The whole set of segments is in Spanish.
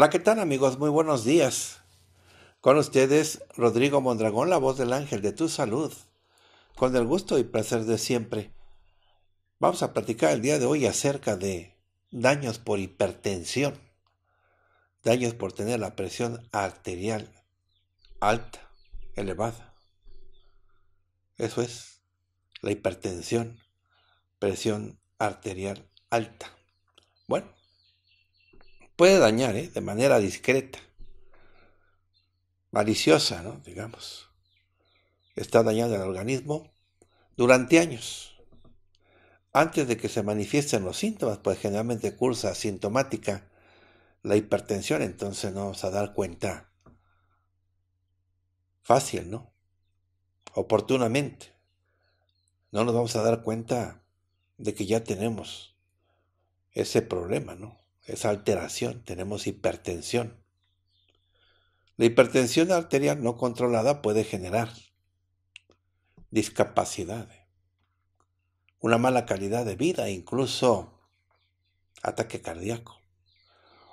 Hola, ¿qué tal amigos? Muy buenos días. Con ustedes, Rodrigo Mondragón, la voz del ángel de tu salud, con el gusto y placer de siempre. Vamos a platicar el día de hoy acerca de daños por hipertensión, daños por tener la presión arterial alta, elevada. Eso es la hipertensión, presión arterial alta. Bueno, puede dañar ¿eh? de manera discreta, maliciosa, ¿no? digamos. Está dañando el organismo durante años, antes de que se manifiesten los síntomas, pues generalmente cursa asintomática la hipertensión, entonces no vamos a dar cuenta fácil, ¿no? Oportunamente. No nos vamos a dar cuenta de que ya tenemos ese problema, ¿no? Esa alteración, tenemos hipertensión. La hipertensión arterial no controlada puede generar discapacidad, una mala calidad de vida, incluso ataque cardíaco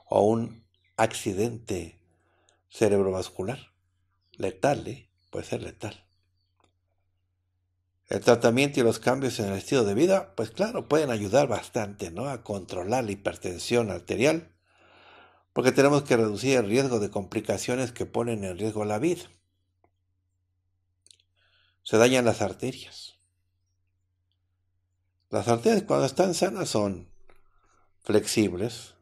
o un accidente cerebrovascular letal, ¿eh? puede ser letal. El tratamiento y los cambios en el estilo de vida, pues claro, pueden ayudar bastante ¿no? a controlar la hipertensión arterial, porque tenemos que reducir el riesgo de complicaciones que ponen en riesgo la vida. Se dañan las arterias. Las arterias cuando están sanas son flexibles,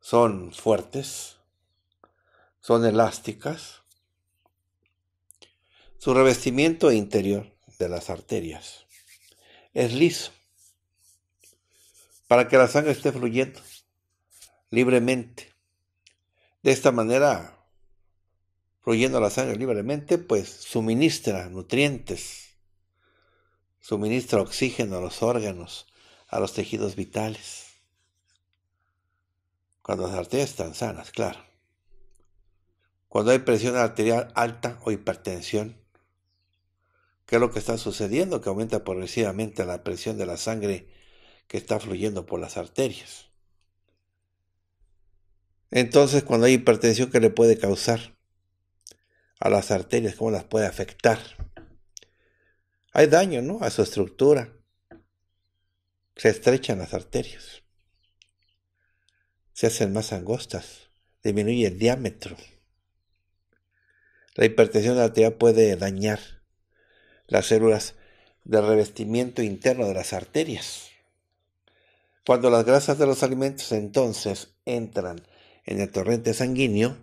son fuertes, son elásticas. Su revestimiento interior de las arterias. Es liso para que la sangre esté fluyendo libremente. De esta manera, fluyendo la sangre libremente, pues suministra nutrientes, suministra oxígeno a los órganos, a los tejidos vitales. Cuando las arterias están sanas, claro. Cuando hay presión arterial alta o hipertensión, ¿Qué es lo que está sucediendo? Que aumenta progresivamente la presión de la sangre que está fluyendo por las arterias. Entonces, cuando hay hipertensión, ¿qué le puede causar a las arterias? ¿Cómo las puede afectar? Hay daño, ¿no? A su estructura. Se estrechan las arterias. Se hacen más angostas. Disminuye el diámetro. La hipertensión arterial puede dañar las células del revestimiento interno de las arterias. Cuando las grasas de los alimentos entonces entran en el torrente sanguíneo,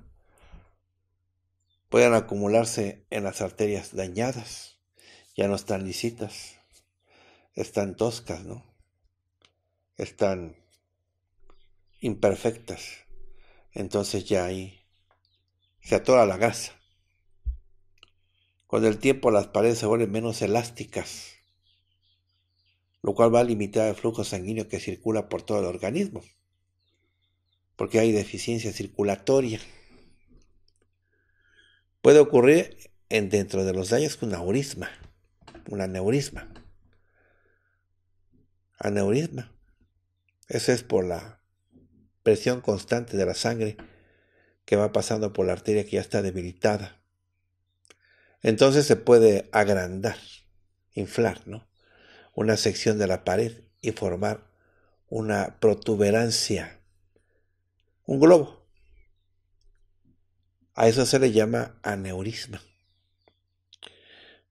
pueden acumularse en las arterias dañadas, ya no están lisitas, están toscas, ¿no? Están imperfectas. Entonces ya ahí se atora la grasa. Con el tiempo las paredes se vuelven menos elásticas, lo cual va a limitar el flujo sanguíneo que circula por todo el organismo, porque hay deficiencia circulatoria. Puede ocurrir en, dentro de los daños un aneurisma, un aneurisma. Aneurisma. Eso es por la presión constante de la sangre que va pasando por la arteria que ya está debilitada. Entonces se puede agrandar, inflar, ¿no? Una sección de la pared y formar una protuberancia, un globo. A eso se le llama aneurisma.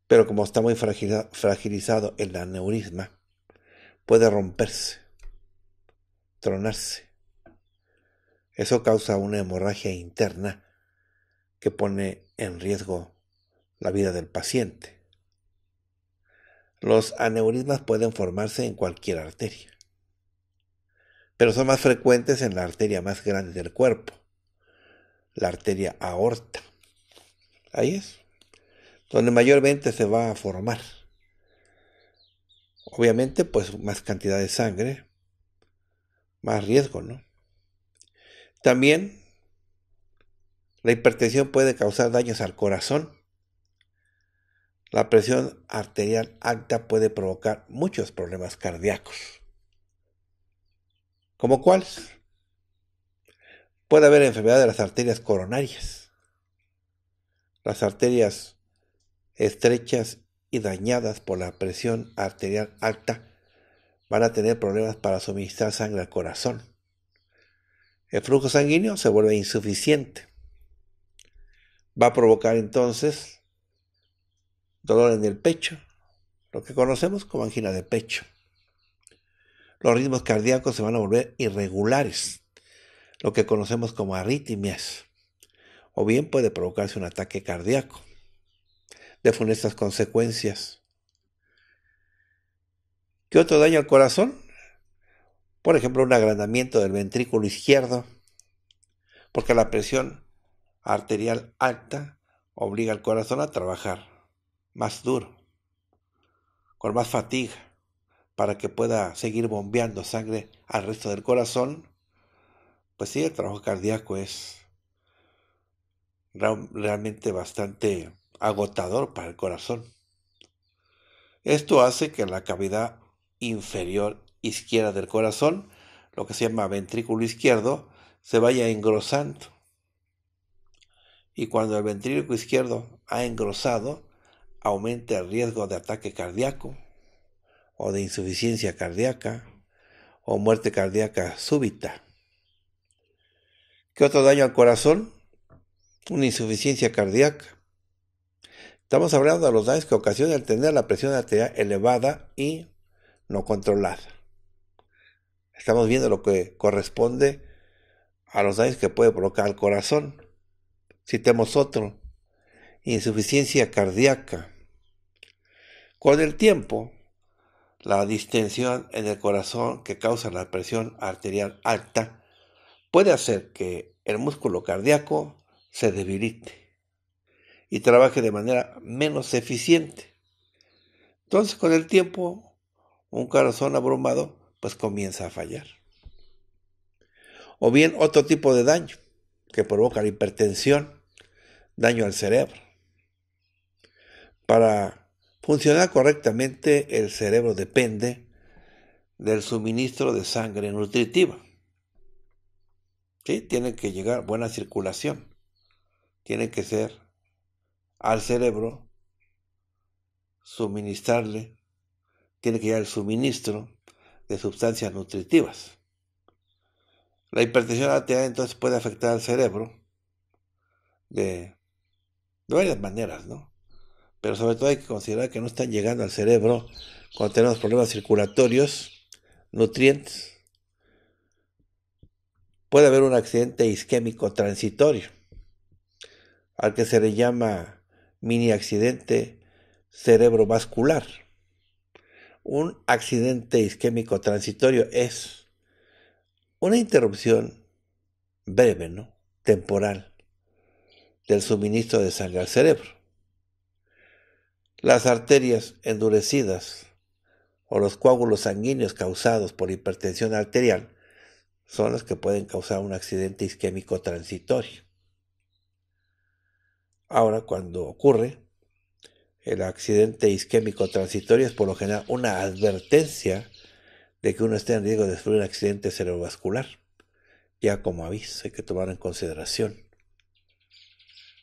Pero como está muy fragilizado el aneurisma, puede romperse, tronarse. Eso causa una hemorragia interna que pone en riesgo la vida del paciente. Los aneurismas pueden formarse en cualquier arteria, pero son más frecuentes en la arteria más grande del cuerpo, la arteria aorta. Ahí es, donde mayormente se va a formar. Obviamente, pues más cantidad de sangre, más riesgo, ¿no? También la hipertensión puede causar daños al corazón la presión arterial alta puede provocar muchos problemas cardíacos. ¿Como cuáles? Puede haber enfermedad de las arterias coronarias. Las arterias estrechas y dañadas por la presión arterial alta van a tener problemas para suministrar sangre al corazón. El flujo sanguíneo se vuelve insuficiente. Va a provocar entonces dolor en el pecho, lo que conocemos como angina de pecho. Los ritmos cardíacos se van a volver irregulares, lo que conocemos como arritmias, o bien puede provocarse un ataque cardíaco de funestas consecuencias. ¿Qué otro daño al corazón? Por ejemplo, un agrandamiento del ventrículo izquierdo, porque la presión arterial alta obliga al corazón a trabajar más duro, con más fatiga, para que pueda seguir bombeando sangre al resto del corazón, pues sí, el trabajo cardíaco es realmente bastante agotador para el corazón. Esto hace que la cavidad inferior izquierda del corazón, lo que se llama ventrículo izquierdo, se vaya engrosando. Y cuando el ventrículo izquierdo ha engrosado, aumenta el riesgo de ataque cardíaco o de insuficiencia cardíaca o muerte cardíaca súbita. ¿Qué otro daño al corazón? Una insuficiencia cardíaca. Estamos hablando de los daños que ocasiona el tener la presión arterial elevada y no controlada. Estamos viendo lo que corresponde a los daños que puede provocar al corazón. Citemos otro. Insuficiencia cardíaca. Con el tiempo, la distensión en el corazón que causa la presión arterial alta puede hacer que el músculo cardíaco se debilite y trabaje de manera menos eficiente. Entonces con el tiempo un corazón abrumado pues comienza a fallar. O bien otro tipo de daño que provoca la hipertensión, daño al cerebro. Para Funcionar correctamente el cerebro depende del suministro de sangre nutritiva. ¿Sí? Tiene que llegar buena circulación. Tiene que ser al cerebro suministrarle, tiene que llegar el suministro de sustancias nutritivas. La hipertensión arterial entonces puede afectar al cerebro de, de varias maneras, ¿no? pero sobre todo hay que considerar que no están llegando al cerebro cuando tenemos problemas circulatorios, nutrientes. Puede haber un accidente isquémico transitorio, al que se le llama mini accidente cerebrovascular. Un accidente isquémico transitorio es una interrupción breve, ¿no? temporal del suministro de sangre al cerebro las arterias endurecidas o los coágulos sanguíneos causados por hipertensión arterial son los que pueden causar un accidente isquémico transitorio. Ahora, cuando ocurre, el accidente isquémico transitorio es por lo general una advertencia de que uno esté en riesgo de sufrir un accidente cerebrovascular, ya como aviso, hay que tomar en consideración.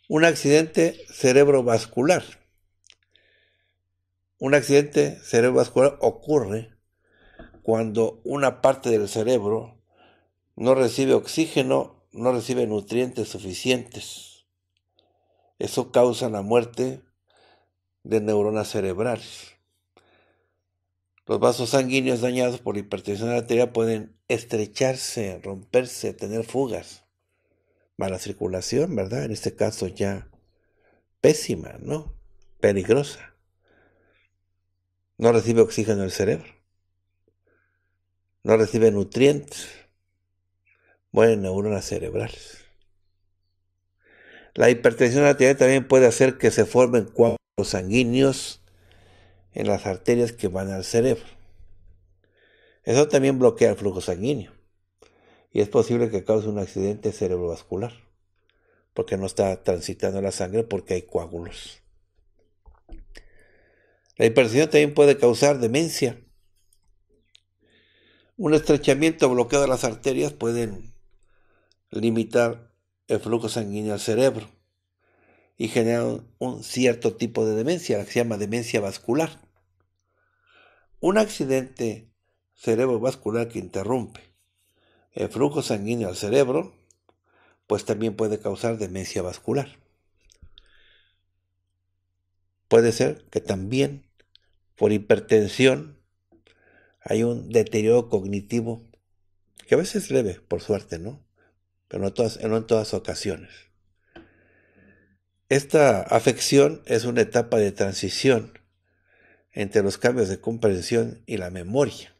Un accidente cerebrovascular un accidente cerebrovascular ocurre cuando una parte del cerebro no recibe oxígeno, no recibe nutrientes suficientes. Eso causa la muerte de neuronas cerebrales. Los vasos sanguíneos dañados por hipertensión arterial pueden estrecharse, romperse, tener fugas. Mala circulación, ¿verdad? En este caso ya pésima, ¿no? Peligrosa. No recibe oxígeno el cerebro. No recibe nutrientes. Mueren neuronas cerebrales. La hipertensión arterial también puede hacer que se formen coágulos sanguíneos en las arterias que van al cerebro. Eso también bloquea el flujo sanguíneo y es posible que cause un accidente cerebrovascular porque no está transitando la sangre porque hay coágulos. La hipertensión también puede causar demencia. Un estrechamiento bloqueado de las arterias pueden limitar el flujo sanguíneo al cerebro y generar un cierto tipo de demencia, la que se llama demencia vascular. Un accidente cerebrovascular que interrumpe el flujo sanguíneo al cerebro, pues también puede causar demencia vascular. Puede ser que también por hipertensión, hay un deterioro cognitivo, que a veces es leve, por suerte, ¿no? Pero no, en todas ocasiones. Esta afección es una etapa de transición entre los cambios de comprensión y la memoria.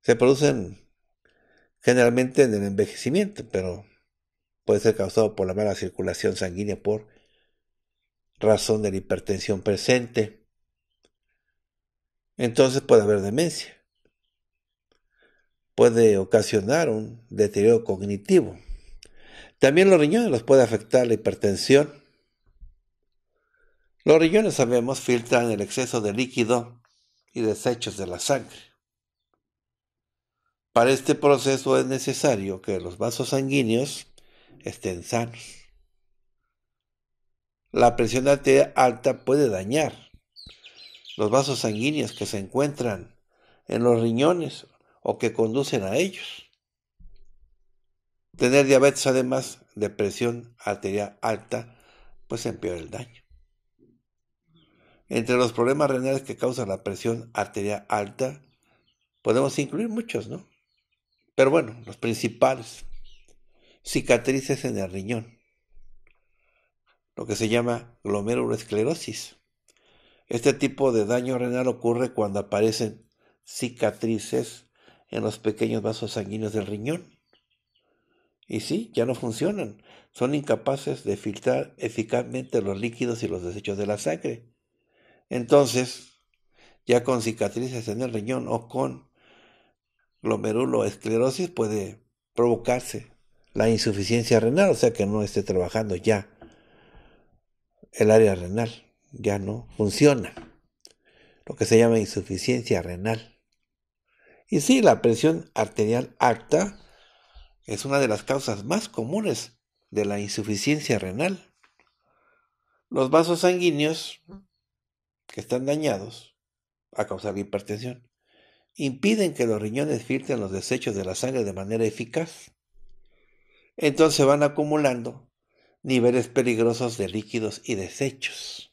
Se producen generalmente en el envejecimiento, pero puede ser causado por la mala circulación sanguínea por razón de la hipertensión presente, entonces puede haber demencia. Puede ocasionar un deterioro cognitivo. También los riñones los puede afectar la hipertensión. Los riñones, sabemos, filtran el exceso de líquido y desechos de la sangre. Para este proceso es necesario que los vasos sanguíneos estén sanos la presión arterial alta puede dañar los vasos sanguíneos que se encuentran en los riñones o que conducen a ellos. Tener diabetes además de presión arterial alta, pues empeora el daño. Entre los problemas renales que causa la presión arterial alta, podemos incluir muchos, ¿no? Pero bueno, los principales, cicatrices en el riñón, lo que se llama glomerulosclerosis. Este tipo de daño renal ocurre cuando aparecen cicatrices en los pequeños vasos sanguíneos del riñón. Y sí, ya no funcionan. Son incapaces de filtrar eficazmente los líquidos y los desechos de la sangre. Entonces, ya con cicatrices en el riñón o con glomeruloesclerosis puede provocarse la insuficiencia renal, o sea que no esté trabajando ya el área renal ya no funciona, lo que se llama insuficiencia renal. Y sí, la presión arterial alta es una de las causas más comunes de la insuficiencia renal. Los vasos sanguíneos que están dañados a causa la hipertensión impiden que los riñones filtren los desechos de la sangre de manera eficaz. Entonces van acumulando niveles peligrosos de líquidos y desechos.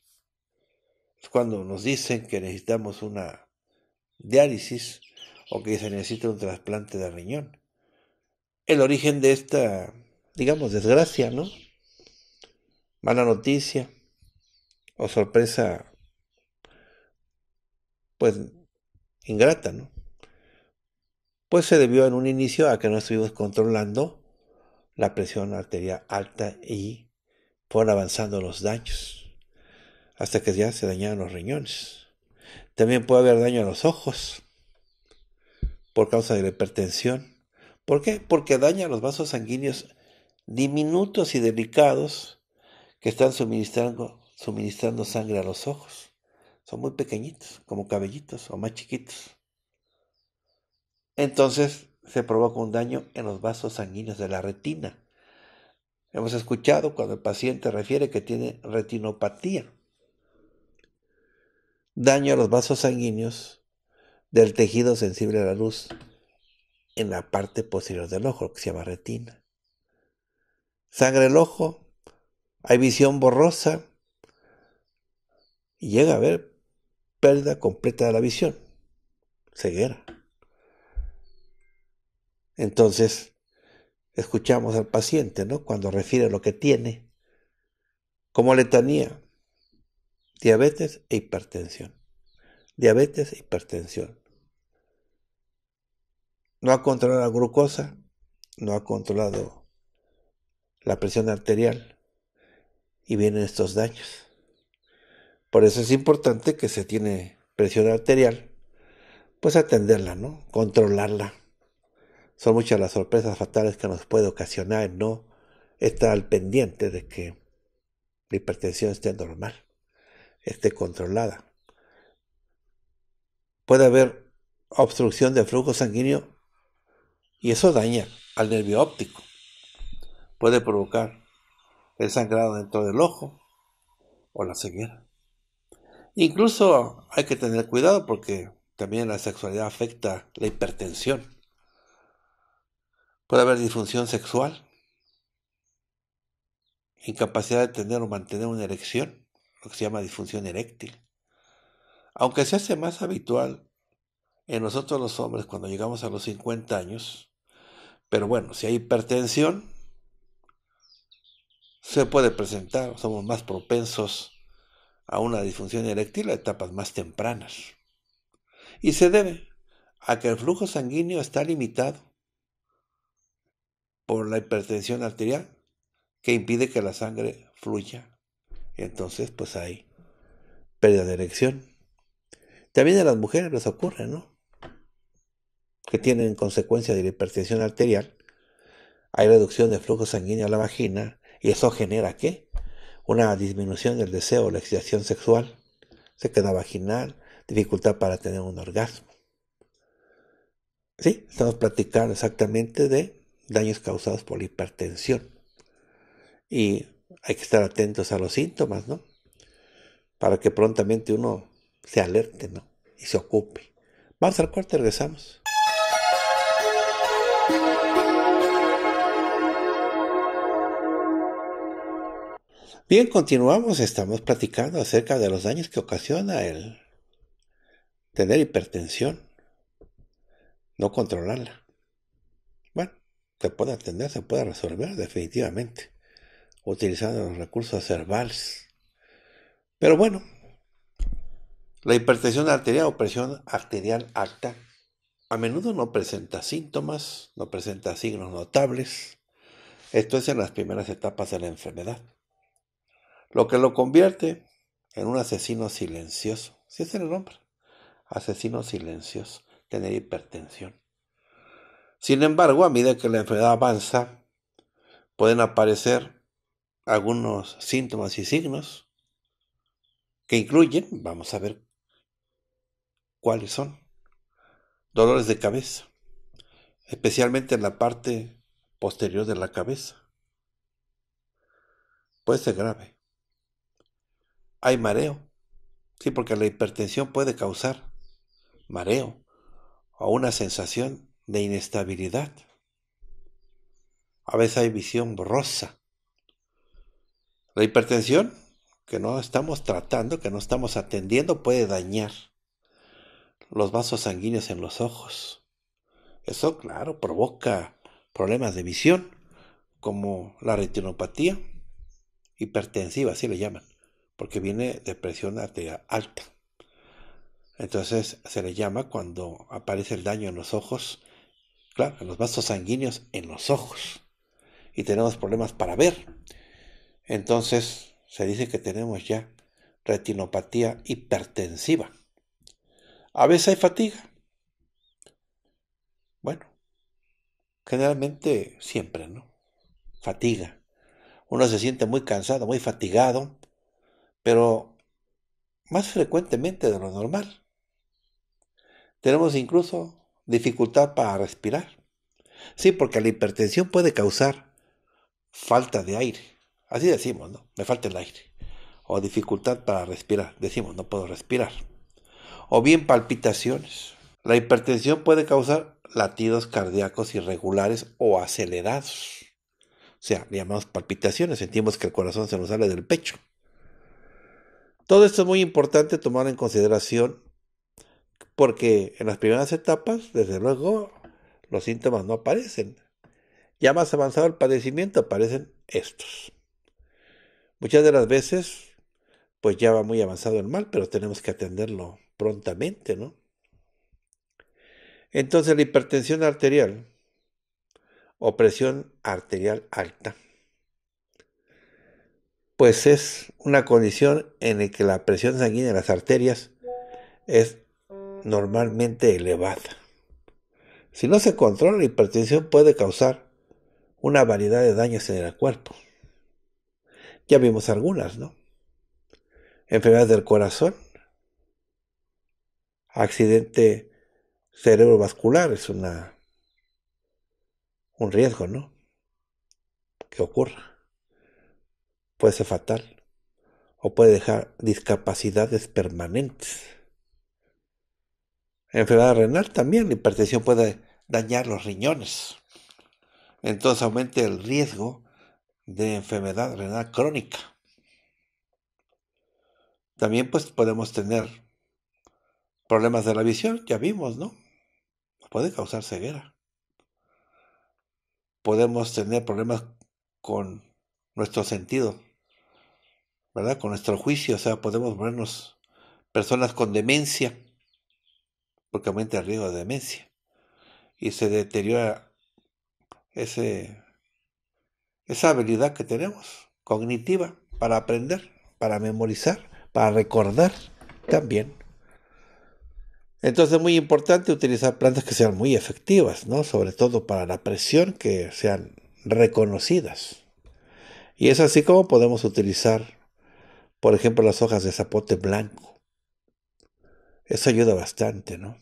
Cuando nos dicen que necesitamos una diálisis o que se necesita un trasplante de riñón. El origen de esta, digamos, desgracia, ¿no? Mala noticia o sorpresa, pues, ingrata, ¿no? Pues se debió en un inicio a que no estuvimos controlando la presión arterial alta y por avanzando los daños, hasta que ya se dañaron los riñones. También puede haber daño a los ojos por causa de la hipertensión. ¿Por qué? Porque daña los vasos sanguíneos diminutos y delicados que están suministrando, suministrando sangre a los ojos. Son muy pequeñitos, como cabellitos o más chiquitos. Entonces, se provoca un daño en los vasos sanguíneos de la retina. Hemos escuchado cuando el paciente refiere que tiene retinopatía. Daño a los vasos sanguíneos del tejido sensible a la luz en la parte posterior del ojo, que se llama retina. Sangre el ojo, hay visión borrosa y llega a haber pérdida completa de la visión, ceguera. Entonces, escuchamos al paciente, ¿no? Cuando refiere lo que tiene, como letanía, diabetes e hipertensión. Diabetes e hipertensión. No ha controlado la glucosa, no ha controlado la presión arterial y vienen estos daños. Por eso es importante que se tiene presión arterial, pues atenderla, ¿no? Controlarla son muchas las sorpresas fatales que nos puede ocasionar no estar al pendiente de que la hipertensión esté normal, esté controlada. Puede haber obstrucción del flujo sanguíneo y eso daña al nervio óptico. Puede provocar el sangrado dentro del ojo o la ceguera. Incluso hay que tener cuidado porque también la sexualidad afecta la hipertensión. Puede haber disfunción sexual, incapacidad de tener o mantener una erección, lo que se llama disfunción eréctil. Aunque se hace más habitual en nosotros los hombres cuando llegamos a los 50 años, pero bueno, si hay hipertensión, se puede presentar, somos más propensos a una disfunción eréctil a etapas más tempranas. Y se debe a que el flujo sanguíneo está limitado por la hipertensión arterial que impide que la sangre fluya. Entonces, pues hay pérdida de erección. También a las mujeres les ocurre, ¿no? Que tienen consecuencia de la hipertensión arterial. Hay reducción de flujo sanguíneo a la vagina y eso genera qué? Una disminución del deseo, la excitación sexual, se queda vaginal, dificultad para tener un orgasmo. Sí, estamos platicando exactamente de daños causados por la hipertensión. Y hay que estar atentos a los síntomas, ¿no? Para que prontamente uno se alerte, ¿no? Y se ocupe. Vamos al cuarto regresamos. Bien, continuamos. Estamos platicando acerca de los daños que ocasiona el tener hipertensión, no controlarla se puede atender, se puede resolver definitivamente, utilizando los recursos herbales. Pero bueno, la hipertensión arterial o presión arterial alta a menudo no presenta síntomas, no presenta signos notables. Esto es en las primeras etapas de la enfermedad. Lo que lo convierte en un asesino silencioso. Si ¿Sí es el nombre, asesino silencioso, tener hipertensión. Sin embargo, a medida que la enfermedad avanza, pueden aparecer algunos síntomas y signos que incluyen, vamos a ver cuáles son, dolores de cabeza, especialmente en la parte posterior de la cabeza. Puede ser grave. Hay mareo, sí, porque la hipertensión puede causar mareo o una sensación de inestabilidad. A veces hay visión borrosa. La hipertensión que no estamos tratando, que no estamos atendiendo, puede dañar los vasos sanguíneos en los ojos. Eso, claro, provoca problemas de visión, como la retinopatía hipertensiva, así le llaman, porque viene de presión arterial alta. Entonces se le llama cuando aparece el daño en los ojos los vasos sanguíneos, en los ojos. Y tenemos problemas para ver. Entonces se dice que tenemos ya retinopatía hipertensiva. A veces hay fatiga. Bueno, generalmente siempre, ¿no? Fatiga. Uno se siente muy cansado, muy fatigado, pero más frecuentemente de lo normal. Tenemos incluso dificultad para respirar. Sí, porque la hipertensión puede causar falta de aire. Así decimos, ¿no? Me falta el aire. O dificultad para respirar. Decimos, no puedo respirar. O bien palpitaciones. La hipertensión puede causar latidos cardíacos irregulares o acelerados. O sea, llamamos palpitaciones, sentimos que el corazón se nos sale del pecho. Todo esto es muy importante tomar en consideración porque en las primeras etapas, desde luego, los síntomas no aparecen. Ya más avanzado el padecimiento aparecen estos. Muchas de las veces, pues ya va muy avanzado el mal, pero tenemos que atenderlo prontamente, ¿no? Entonces la hipertensión arterial o presión arterial alta, pues es una condición en la que la presión sanguínea en las arterias es normalmente elevada. Si no se controla, la hipertensión puede causar una variedad de daños en el cuerpo. Ya vimos algunas, ¿no? Enfermedades del corazón, accidente cerebrovascular es una un riesgo, ¿no? Que ocurra. Puede ser fatal o puede dejar discapacidades permanentes enfermedad renal también la hipertensión puede dañar los riñones. Entonces aumenta el riesgo de enfermedad renal crónica. También pues podemos tener problemas de la visión, ya vimos, ¿no? Puede causar ceguera. Podemos tener problemas con nuestro sentido, ¿verdad? Con nuestro juicio, o sea, podemos vernos personas con demencia porque aumenta el riesgo de demencia. Y se deteriora esa habilidad que tenemos, cognitiva, para aprender, para memorizar, para recordar también. Entonces es muy importante utilizar plantas que sean muy efectivas, ¿no? Sobre todo para la presión, que sean reconocidas. Y es así como podemos utilizar, por ejemplo, las hojas de zapote blanco eso ayuda bastante, ¿no?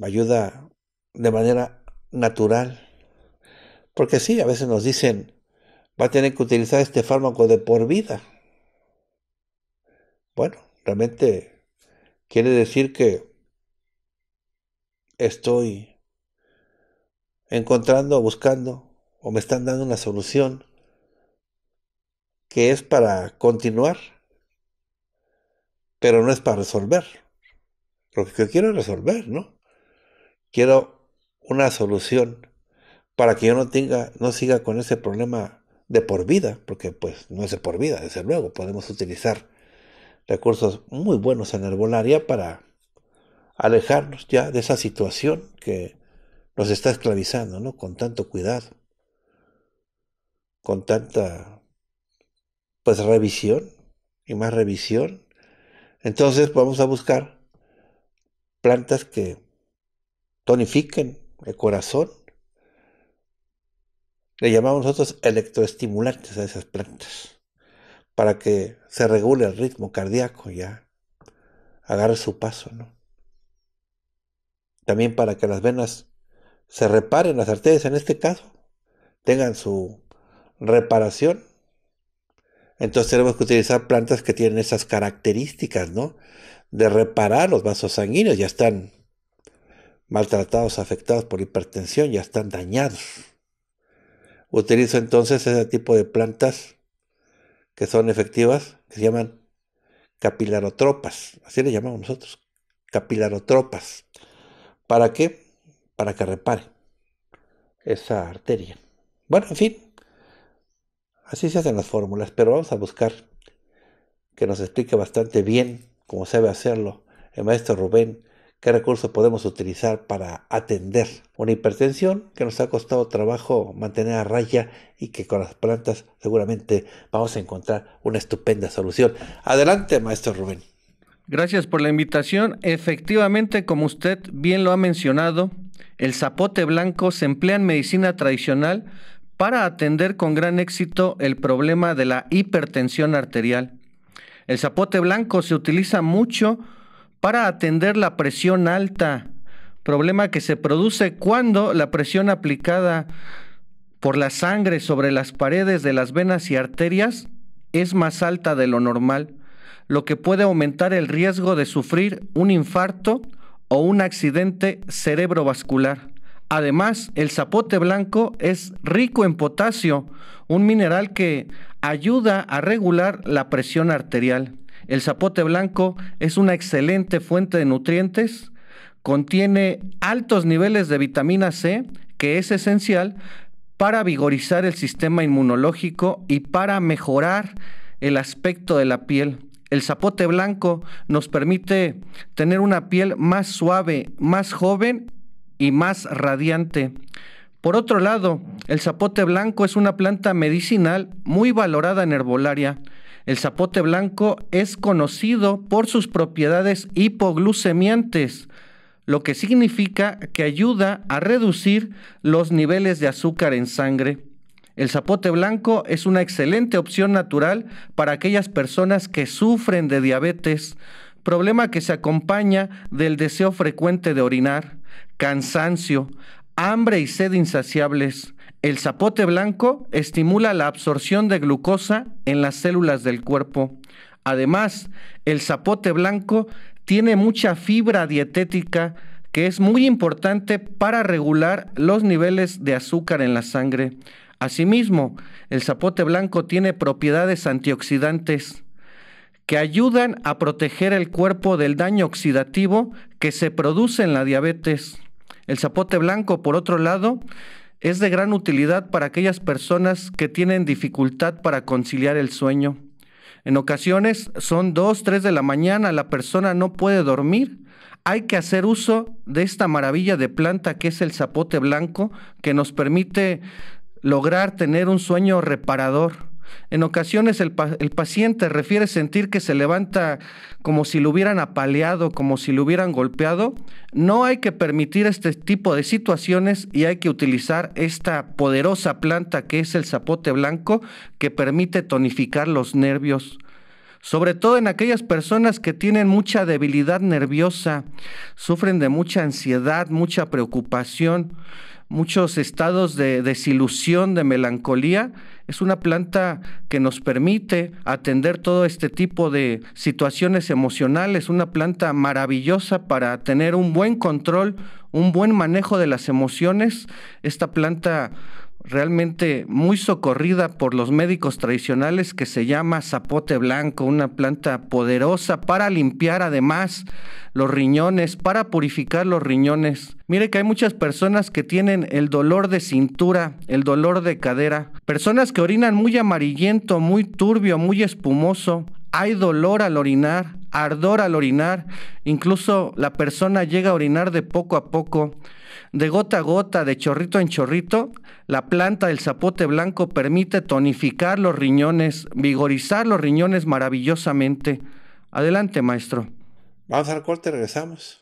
Ayuda de manera natural. Porque sí, a veces nos dicen, va a tener que utilizar este fármaco de por vida. Bueno, realmente quiere decir que estoy encontrando, buscando o me están dando una solución que es para continuar pero no es para resolver. Lo que quiero resolver, ¿no? Quiero una solución para que yo no tenga, no siga con ese problema de por vida, porque pues no es de por vida, desde luego, podemos utilizar recursos muy buenos en el herbolaria para alejarnos ya de esa situación que nos está esclavizando, ¿no? Con tanto cuidado, con tanta, pues, revisión y más revisión entonces vamos a buscar plantas que tonifiquen el corazón. Le llamamos nosotros electroestimulantes a esas plantas para que se regule el ritmo cardíaco ya, agarre su paso, ¿no? También para que las venas se reparen, las arterias en este caso, tengan su reparación entonces tenemos que utilizar plantas que tienen esas características, ¿no? De reparar los vasos sanguíneos, ya están maltratados, afectados por hipertensión, ya están dañados. Utilizo entonces ese tipo de plantas que son efectivas, que se llaman capilarotropas, así le llamamos nosotros, capilarotropas. ¿Para qué? Para que repare esa arteria. Bueno, en fin, Así se hacen las fórmulas, pero vamos a buscar que nos explique bastante bien cómo sabe hacerlo el maestro Rubén, qué recurso podemos utilizar para atender una hipertensión que nos ha costado trabajo mantener a raya y que con las plantas seguramente vamos a encontrar una estupenda solución. Adelante, maestro Rubén. Gracias por la invitación. Efectivamente, como usted bien lo ha mencionado, el zapote blanco se emplea en medicina tradicional para atender con gran éxito el problema de la hipertensión arterial. El zapote blanco se utiliza mucho para atender la presión alta, problema que se produce cuando la presión aplicada por la sangre sobre las paredes de las venas y arterias es más alta de lo normal, lo que puede aumentar el riesgo de sufrir un infarto o un accidente cerebrovascular. Además, el zapote blanco es rico en potasio, un mineral que ayuda a regular la presión arterial. El zapote blanco es una excelente fuente de nutrientes, contiene altos niveles de vitamina C, que es esencial para vigorizar el sistema inmunológico y para mejorar el aspecto de la piel. El zapote blanco nos permite tener una piel más suave, más joven y más radiante. Por otro lado, el zapote blanco es una planta medicinal muy valorada en herbolaria. El zapote blanco es conocido por sus propiedades hipoglucemiantes, lo que significa que ayuda a reducir los niveles de azúcar en sangre. El zapote blanco es una excelente opción natural para aquellas personas que sufren de diabetes, problema que se acompaña del deseo frecuente de orinar cansancio, hambre y sed insaciables. El zapote blanco estimula la absorción de glucosa en las células del cuerpo. Además, el zapote blanco tiene mucha fibra dietética que es muy importante para regular los niveles de azúcar en la sangre. Asimismo, el zapote blanco tiene propiedades antioxidantes que ayudan a proteger el cuerpo del daño oxidativo que se produce en la diabetes. El zapote blanco, por otro lado, es de gran utilidad para aquellas personas que tienen dificultad para conciliar el sueño. En ocasiones son 2, 3 de la mañana, la persona no puede dormir. Hay que hacer uso de esta maravilla de planta que es el zapote blanco, que nos permite lograr tener un sueño reparador. En ocasiones el, paciente refiere sentir que se levanta como si lo hubieran apaleado, como si lo hubieran golpeado. No hay que permitir este tipo de situaciones y hay que utilizar esta poderosa planta que es el zapote blanco que permite tonificar los nervios sobre todo en aquellas personas que tienen mucha debilidad nerviosa, sufren de mucha ansiedad, mucha preocupación muchos estados de desilusión, de melancolía. Es una planta que nos permite atender todo este tipo de situaciones emocionales, una planta maravillosa para tener un buen control, un buen manejo de las emociones. Esta planta realmente muy socorrida por los médicos tradicionales que se llama zapote blanco, una planta poderosa para limpiar además los riñones, para purificar los riñones. Mire que hay muchas personas que tienen el dolor de cintura, el dolor de cadera, personas que orinan muy amarillento, muy turbio, muy espumoso, hay dolor al orinar, ardor al orinar, incluso la persona llega a orinar de poco a poco, de gota a gota, de chorrito en chorrito, la planta del zapote blanco permite tonificar los riñones, vigorizar los riñones maravillosamente. Adelante, maestro. Vamos al corte, regresamos.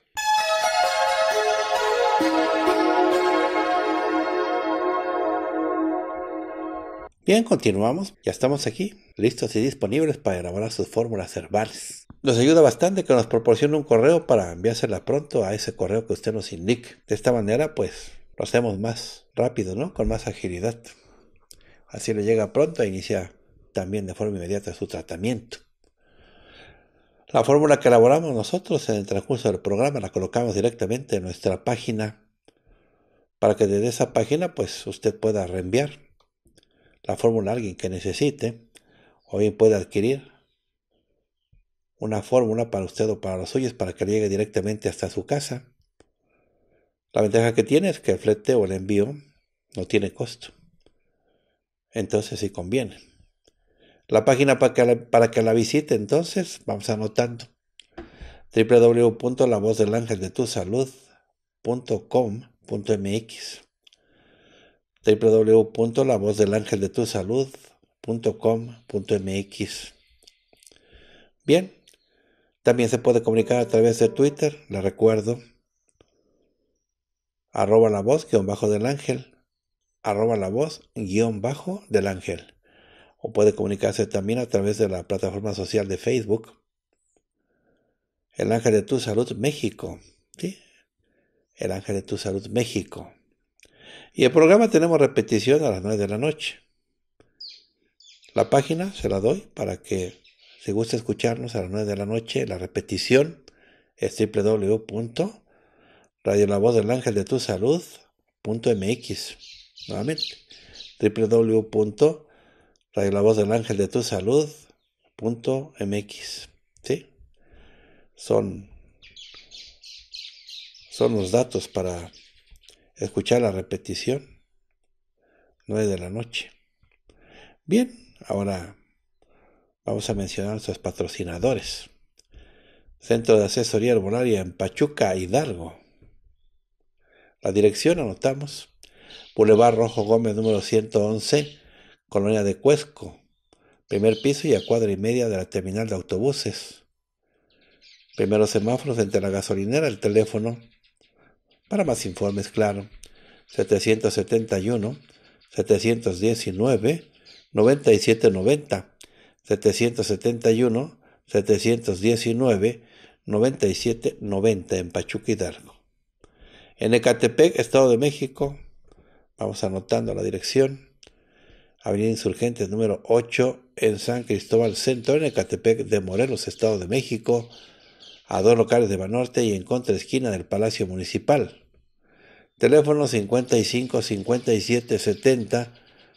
Bien, continuamos. Ya estamos aquí listos y disponibles para elaborar sus fórmulas herbales. Nos ayuda bastante que nos proporcione un correo para enviársela pronto a ese correo que usted nos indique. De esta manera, pues, lo hacemos más rápido, ¿no? Con más agilidad. Así le llega pronto e inicia también de forma inmediata su tratamiento. La fórmula que elaboramos nosotros en el transcurso del programa la colocamos directamente en nuestra página para que desde esa página pues usted pueda reenviar la fórmula a alguien que necesite o bien puede adquirir una fórmula para usted o para los suyos para que llegue directamente hasta su casa. La ventaja que tiene es que el flete o el envío no tiene costo. Entonces sí conviene. La página para que la, la visite entonces, vamos anotando www.lavozdelangeldetusalud.com.mx www.lavozdelangeldetusalud .com.mx. Bien, también se puede comunicar a través de Twitter, le recuerdo, arroba la voz guión bajo del ángel, arroba la voz guión bajo del ángel. O puede comunicarse también a través de la plataforma social de Facebook, el ángel de tu salud México. El ángel de tu salud México. Y el programa tenemos repetición a las 9 de la noche. La página se la doy para que si gusta escucharnos a las 9 de la noche, la repetición es www.radiolavozdelaangeldetusalud.mx. Nuevamente, www.radiolavozdelaangeldetusalud.mx. ¿Sí? Son, son los datos para escuchar la repetición. 9 de la noche. Bien, Ahora vamos a mencionar sus patrocinadores. Centro de Asesoría Herbolaria en Pachuca, Hidalgo. La dirección anotamos. Boulevard Rojo Gómez número 111, Colonia de Cuesco. Primer piso y a cuadra y media de la terminal de autobuses. Primeros semáforos entre la gasolinera el teléfono. Para más informes, claro. 771 719 9790, 771, 719, 9790 en Pachuca Hidalgo. En Ecatepec, Estado de México, vamos anotando la dirección. Avenida Insurgentes número 8 en San Cristóbal Centro, en Ecatepec de Morelos, Estado de México, a dos locales de Banorte y en contra esquina del Palacio Municipal. Teléfono 55 57 70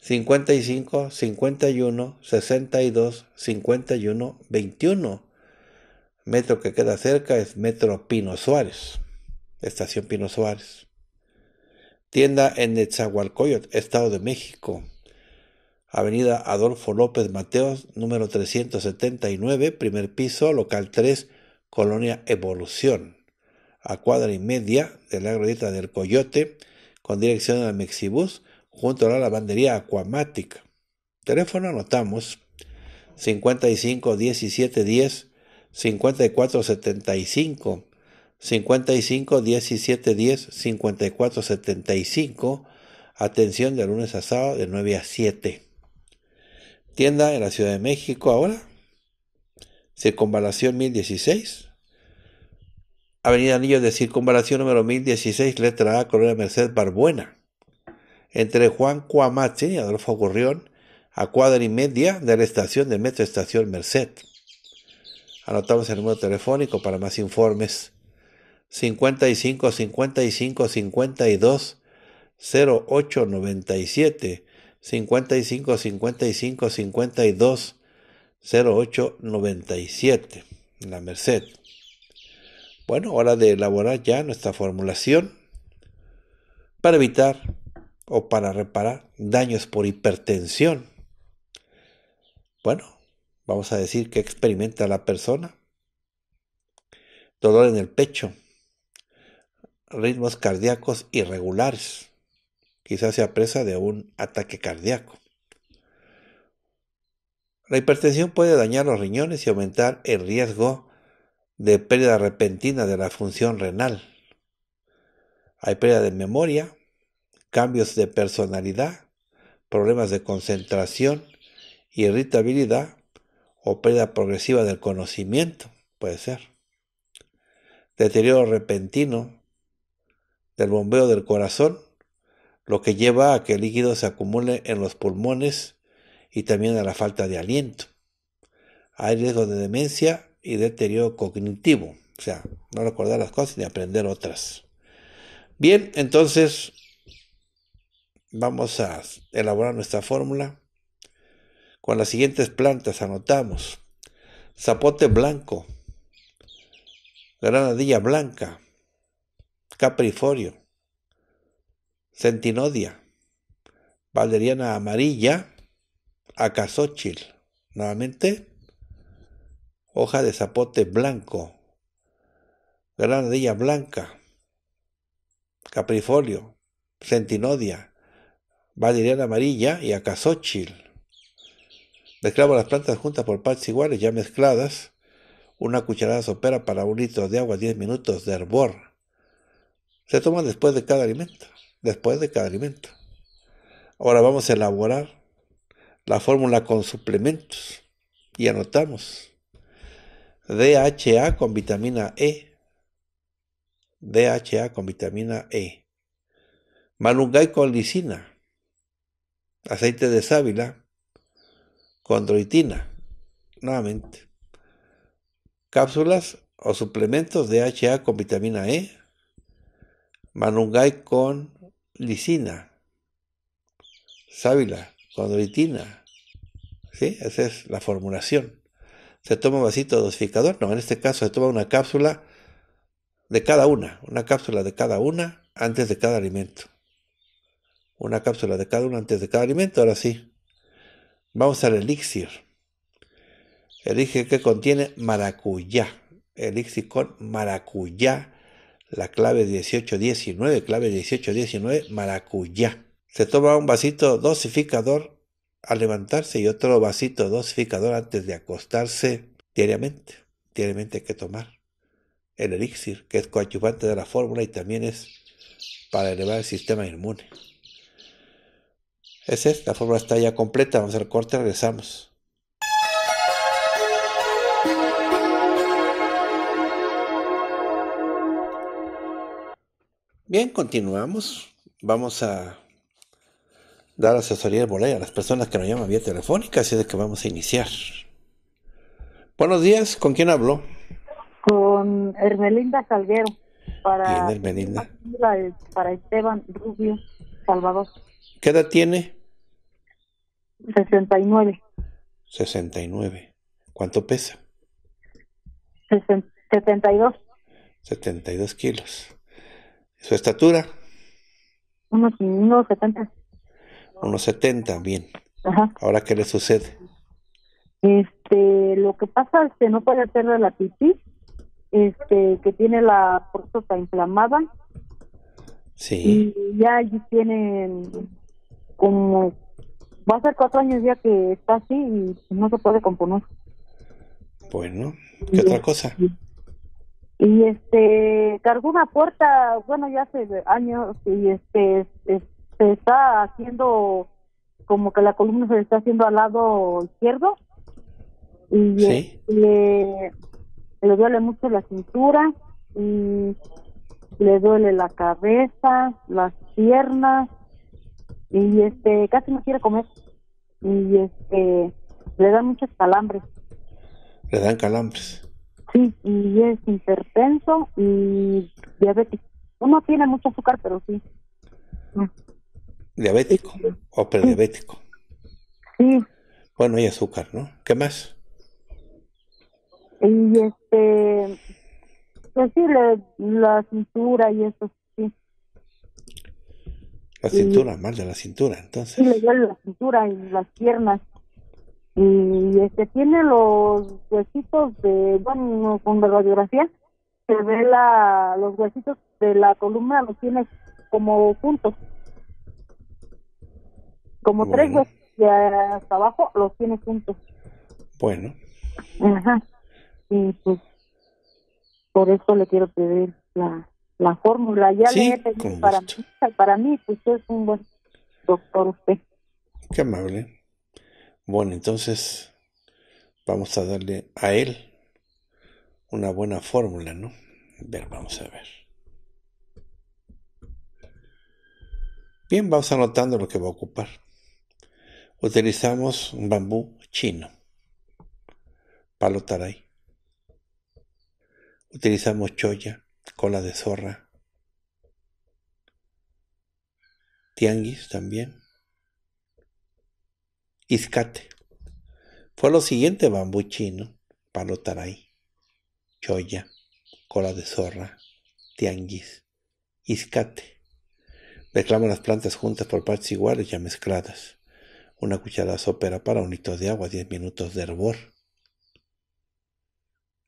55, 51, 62, 51, 21. Metro que queda cerca es Metro Pino Suárez, Estación Pino Suárez. Tienda en Nezahualcóyotl, Estado de México. Avenida Adolfo López Mateos, número 379, primer piso, local 3, Colonia Evolución. A cuadra y media de la gradita del Coyote, con dirección a Mexibus junto a la lavandería Aquamatic. Teléfono anotamos 55 17 10 54 75 55 17 10 54 75 Atención de lunes a sábado de 9 a 7. Tienda en la Ciudad de México ahora. Circunvalación 1016. Avenida Anillos de Circunvalación número 1016, letra A, Colonia Merced Barbuena entre Juan Cuamache y Adolfo Gurrión... a cuadra y media de la estación del metro Estación Merced. Anotamos el número telefónico para más informes. 55 55 52 0897... 55 55 52 08 97 La Merced. Bueno, hora de elaborar ya nuestra formulación para evitar o para reparar daños por hipertensión. Bueno, vamos a decir que experimenta la persona. Dolor en el pecho, ritmos cardíacos irregulares. Quizás sea presa de un ataque cardíaco. La hipertensión puede dañar los riñones y aumentar el riesgo de pérdida repentina de la función renal. Hay pérdida de memoria, cambios de personalidad, problemas de concentración, irritabilidad o pérdida progresiva del conocimiento, puede ser. Deterioro repentino del bombeo del corazón, lo que lleva a que el líquido se acumule en los pulmones y también a la falta de aliento. Hay riesgo de demencia y deterioro cognitivo, o sea, no recordar las cosas ni aprender otras. Bien, entonces vamos a elaborar nuestra fórmula. Con las siguientes plantas anotamos zapote blanco, granadilla blanca, capriforio, centinodia, valeriana amarilla, acasóchil. Nuevamente, hoja de zapote blanco, granadilla blanca, caprifolio, centinodia, valeriana amarilla y acazóchil. Mezclamos las plantas juntas por partes iguales, ya mezcladas. Una cucharada sopera para un litro de agua, 10 minutos de hervor. Se toma después de cada alimento. Después de cada alimento. Ahora vamos a elaborar la fórmula con suplementos. Y anotamos. DHA con vitamina E. DHA con vitamina E. Malungay con lisina aceite de sábila, condroitina, nuevamente, cápsulas o suplementos de HA con vitamina E, manungay con lisina, sábila, condroitina. ¿Sí? Esa es la formulación. Se toma un vasito dosificador, no, en este caso se toma una cápsula de cada una, una cápsula de cada una antes de cada alimento una cápsula de cada uno antes de cada alimento. Ahora sí, vamos al elixir. Elixir que contiene maracuyá. Elixir con maracuyá. La clave 1819, clave 1819, maracuyá. Se toma un vasito dosificador al levantarse y otro vasito dosificador antes de acostarse diariamente. Diariamente hay que tomar el elixir, que es coadyuvante de la fórmula y también es para elevar el sistema inmune. Esa es, la fórmula está ya completa. Vamos al corte, regresamos. Bien, continuamos. Vamos a dar asesoría de volea a las personas que nos llaman vía telefónica, así es que vamos a iniciar. Buenos días, ¿con quién habló? Con Hermelinda Salguero. Para, Hermelinda. Para Esteban Rubio Salvador. ¿Qué edad tiene? 69. 69. ¿Cuánto pesa? 72. 72 kilos. ¿Su estatura? Unos, setenta. 70. Unos 70, bien. ¿Ahora qué le sucede? Este, lo que pasa es que no puede hacerle la pipí, este, que tiene la próstata inflamada. Sí. Y ya allí tienen como va a ser cuatro años ya que está así y no se puede componer. Bueno, ¿qué otra cosa? Y, este, cargó una puerta, bueno, ya hace años y este, se está haciendo como que la columna se está haciendo al lado izquierdo y ¿Sí? le, este, le duele mucho la cintura y le duele la cabeza, las piernas y este casi no quiere comer y este le dan muchos calambres. Le dan calambres. Sí, y es hipertenso y diabético. No tiene mucho azúcar, pero sí. Mm. ¿Diabético o prediabético? Sí. Bueno, y azúcar, ¿no? ¿Qué más? Y este, pues sí, la cintura y eso. La cintura, mal de la cintura, entonces. Sí, le duele la cintura y las piernas. Y este tiene los huesitos de, bueno, con la radiografía, se ve la, los huesitos de la columna, los tiene como juntos. Como tres huesos de hasta abajo los tiene juntos. Bueno. Ajá. Y pues, por eso le quiero pedir la la fórmula. Ya le he para mí, para mí, pues es un buen doctor usted. Qué amable. Bueno, entonces vamos a darle a él una buena fórmula, ¿no? A ver, vamos a ver. Bien, vamos anotando lo que va a ocupar. Utilizamos un bambú chino, palo taray. Utilizamos choya, cola de zorra, tianguis también, izcate. Fue lo siguiente bambú chino, palo taray, choya, cola de zorra, tianguis, izcate. Reclamo las plantas juntas por partes iguales ya mezcladas. Una cucharada sopera para un litro de agua, 10 minutos de hervor.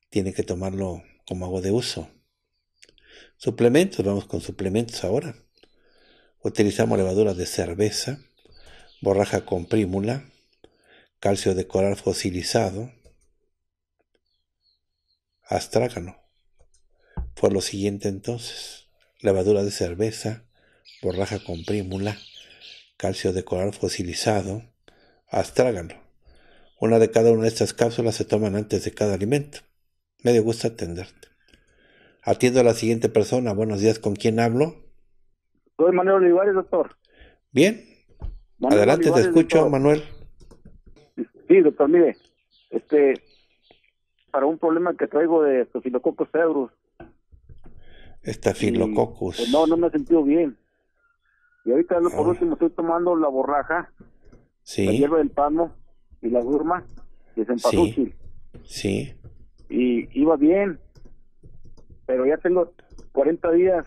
Tiene que tomarlo como agua de uso. Suplementos, vamos con suplementos ahora. Utilizamos levadura de cerveza, borraja con prímula, calcio de coral fosilizado, astrágano. Fue lo siguiente entonces, levadura de cerveza, borraja con prímula, calcio de coral fosilizado, astrágano. Una de cada una de estas cápsulas se toman antes de cada alimento. me gusta atenderte. Atiendo a la siguiente persona. Buenos días, ¿con quién hablo? Soy Manuel Olivares, doctor. Bien. Adelante, te escucho, Manuel. Sí, doctor, mire, este, para un problema que traigo de Staphylococcus cerebrus. Estafilococcus. Eh, no, no me he sentido bien. Y ahorita por ah. último estoy tomando la borraja, sí. la hierba del pano y la gurma Sí. sí. Y iba bien, pero ya tengo 40 días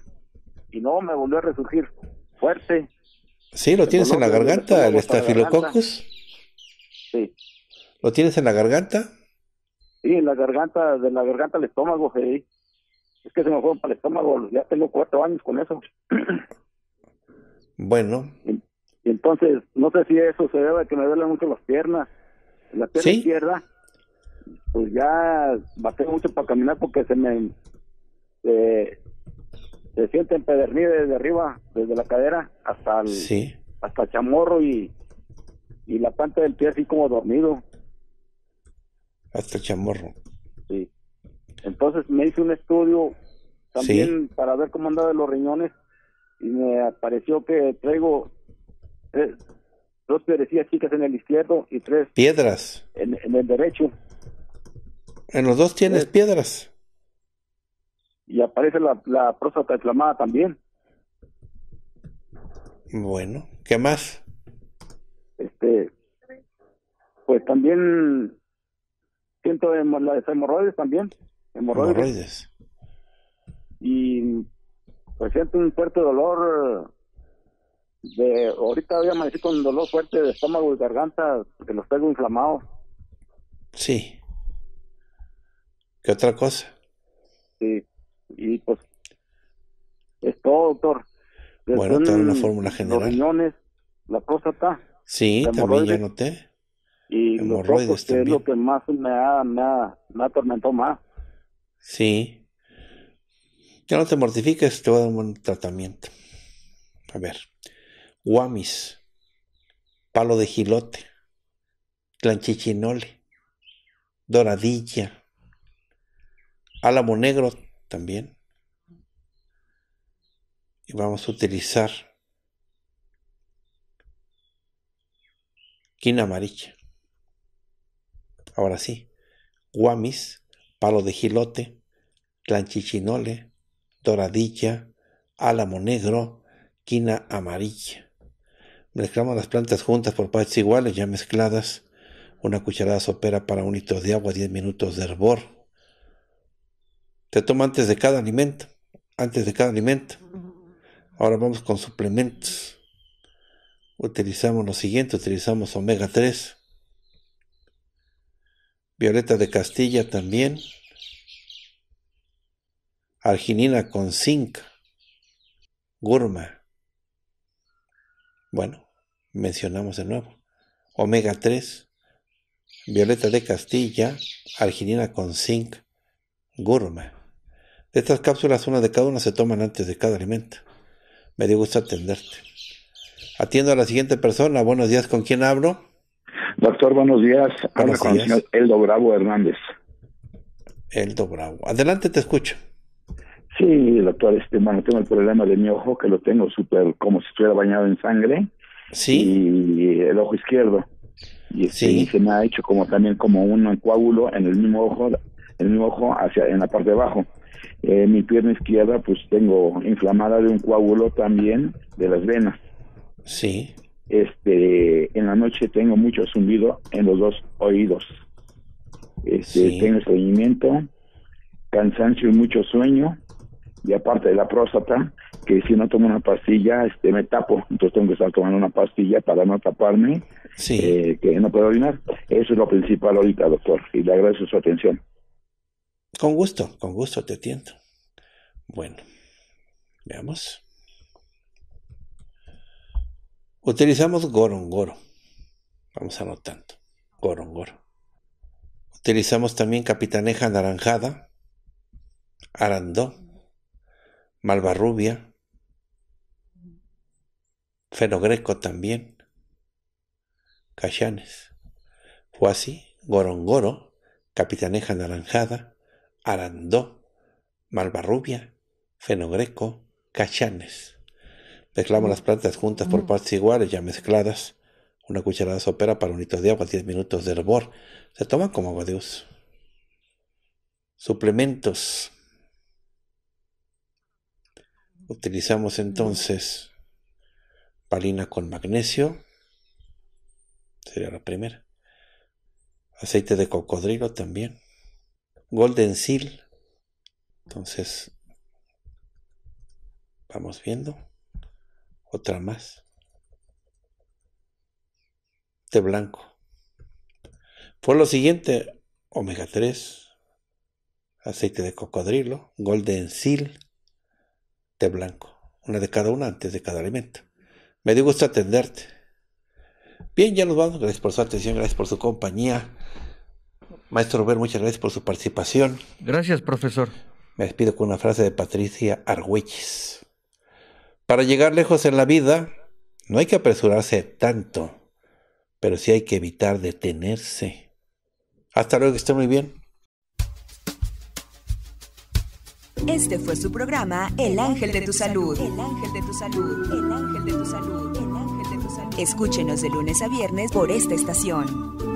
y no, me volvió a resurgir fuerte. Sí, lo tienes en la garganta, el estafilococcus. Sí. ¿Lo tienes en la garganta? Sí, en la garganta, de la garganta al estómago, sí. Es que se me fue para el estómago, ya tengo cuatro años con eso. Bueno. Y, entonces, no sé si eso se debe a que me duelen mucho las piernas. La pierna izquierda, pues ya bateo mucho para caminar porque se me se, se siente empedernido desde arriba, desde la cadera hasta el, hasta el chamorro y, la planta del pie así como dormido. Hasta el chamorro. Sí. Entonces me hice un estudio también para ver cómo andaba los riñones y me apareció que traigo dos piedrecillas chicas en el izquierdo y tres piedras en, el derecho. En los dos tienes piedras y aparece la, la próstata inflamada también. Bueno, ¿qué más? Este, pues también siento las hemorroides también. Hemorroides. Y pues siento un fuerte dolor de ahorita voy a amanecer con dolor fuerte de estómago y garganta que los tengo inflamados. Sí. ¿Qué otra cosa? Sí. Y pues es todo, doctor. bueno, toda una fórmula general. Los riñones, la próstata. Sí, también ya noté. Y hemorroides los rojos que es lo que más me ha, me ha, me atormentó más. Sí. Ya no te mortifiques, te voy a dar un buen tratamiento. A ver. Guamis. Palo de gilote. Clanchichinole. Doradilla. Álamo negro también. Y vamos a utilizar quina amarilla. Ahora sí, guamis, palo de gilote, clanchichinole, doradilla, álamo negro, quina amarilla. Mezclamos las plantas juntas por partes iguales, ya mezcladas. Una cucharada sopera para un litro de agua, 10 minutos de hervor se toma antes de cada alimento. Antes de cada alimento. Ahora vamos con suplementos. Utilizamos lo siguiente, utilizamos omega 3. Violeta de Castilla también. Arginina con zinc. Gurma. Bueno, mencionamos de nuevo. Omega 3. Violeta de Castilla. Arginina con zinc. Gurma. Estas cápsulas, una de cada una, se toman antes de cada alimento. Me dio gusto atenderte. Atiendo a la siguiente persona. Buenos días, ¿con quién hablo? Doctor, buenos días. con el señor Eldo Bravo Hernández. Eldo Bravo. Adelante, te escucho. Sí, doctor, este, bueno, tengo el problema de mi ojo, que lo tengo súper como si estuviera bañado en sangre. Sí. Y el ojo izquierdo. Y, este, sí. se me ha hecho como también como un coágulo en el mismo ojo, el mismo ojo hacia en la parte de abajo. Eh, mi pierna izquierda, pues tengo inflamada de un coágulo también de las venas. Sí. Este, en la noche tengo mucho zumbido en los dos oídos. Este, tengo estreñimiento, cansancio y mucho sueño. Y aparte de la próstata, que si no tomo una pastilla, este, me tapo. Entonces tengo que estar tomando una pastilla para no taparme, sí. Eh, que no puedo orinar. Eso es lo principal ahorita, doctor. Y le agradezco su atención. Con gusto, con gusto te atiendo. Bueno, veamos. Utilizamos gorongoro. Vamos anotando. Gorongoro. Utilizamos también capitaneja anaranjada, arandó, malvarrubia, fenogreco también, cayanes, Fue gorongoro, capitaneja Naranjada. Arandó, Malvarrubia, Fenogreco, Cachanes. Mezclamos mm. las plantas juntas por mm. partes iguales, ya mezcladas. Una cucharada sopera para un litro de agua, 10 minutos de hervor. Se toman como agua de uso. Suplementos. Utilizamos mm. entonces palina con magnesio. Sería la primera. Aceite de cocodrilo también. Golden Seal. Entonces, vamos viendo. Otra más. De blanco. fue lo siguiente, omega 3, aceite de cocodrilo, golden seal, té blanco. Una de cada una antes de cada alimento. Me dio gusto atenderte. Bien, ya nos vamos. Gracias por su atención, gracias por su compañía. Maestro Robert, muchas gracias por su participación. Gracias, profesor. Me despido con una frase de Patricia Argüelles. Para llegar lejos en la vida, no hay que apresurarse tanto, pero sí hay que evitar detenerse. Hasta luego, que esté muy bien. Este fue su programa El Ángel de tu Salud. El Ángel de tu Salud. El Ángel de tu Salud. El Ángel de tu Salud. Escúchenos de lunes a viernes por esta estación.